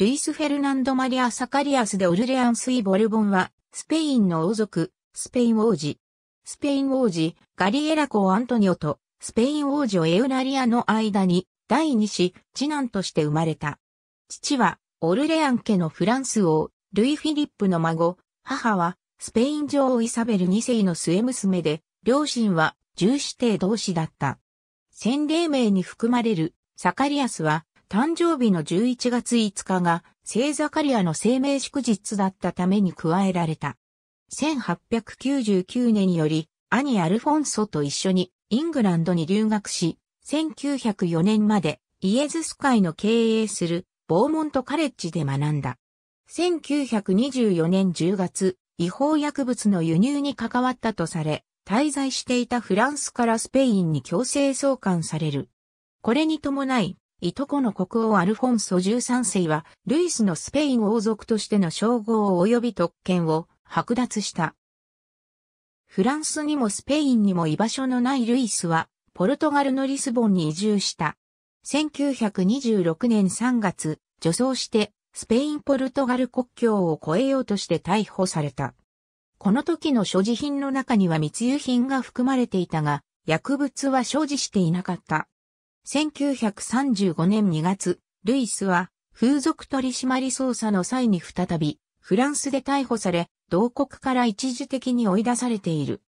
ルイス・フェルナンド・マリア・サカリアス・でオルレアンス・イ・ボルボンは、スペインの王族、スペイン王子。スペイン王子、ガリエラ公アントニオと、スペイン王女エウラリアの間に、第二子、次男として生まれた。父は、オルレアン家のフランス王、ルイ・フィリップの孫、母は、スペイン女王イサベル2世の末娘で、両親は、重視帝同士だった。洗礼名に含まれる、サカリアスは、誕生日の11月5日が聖ザカリアの生命祝日だったために加えられた。1899年より、兄アルフォンソと一緒にイングランドに留学し、1904年までイエズス会の経営するボーモントカレッジで学んだ。1924年10月、違法薬物の輸入に関わったとされ、滞在していたフランスからスペインに強制送還される。これに伴い、いとこの国王アルフォンソ13世は、ルイスのスペイン王族としての称号及び特権を剥奪した。フランスにもスペインにも居場所のないルイスは、ポルトガルのリスボンに移住した。1926年3月、女装して、スペイン・ポルトガル国境を越えようとして逮捕された。この時の所持品の中には密輸品が含まれていたが、薬物は所持していなかった。1935年2月、ルイスは風俗取締捜査の際に再びフランスで逮捕され、同国から一時的に追い出されている。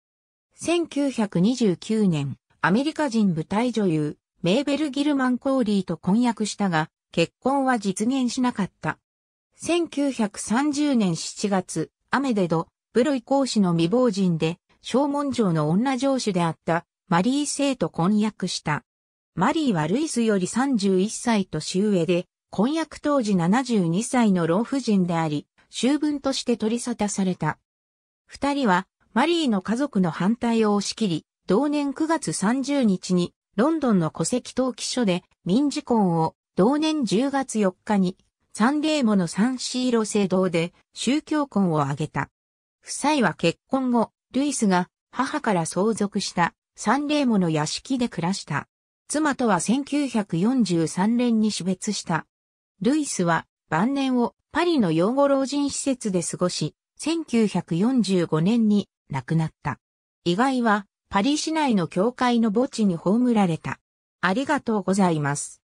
1929年、アメリカ人舞台女優、メーベル・ギルマン・コーリーと婚約したが、結婚は実現しなかった。1930年7月、アメデド、ブロイ講師の未亡人で、小文城の女上司であったマリー・セイと婚約した。マリーはルイスより31歳年上で、婚約当時72歳の老婦人であり、修文として取り沙汰された。二人は、マリーの家族の反対を押し切り、同年9月30日に、ロンドンの戸籍登記書で民事婚を、同年10月4日に、サンレーモのサンシーロ聖堂で宗教婚を挙げた。夫妻は結婚後、ルイスが母から相続したサンレーモの屋敷で暮らした。妻とは1943年に死別した。ルイスは晩年をパリの養護老人施設で過ごし、1945年に亡くなった。意外はパリ市内の教会の墓地に葬られた。ありがとうございます。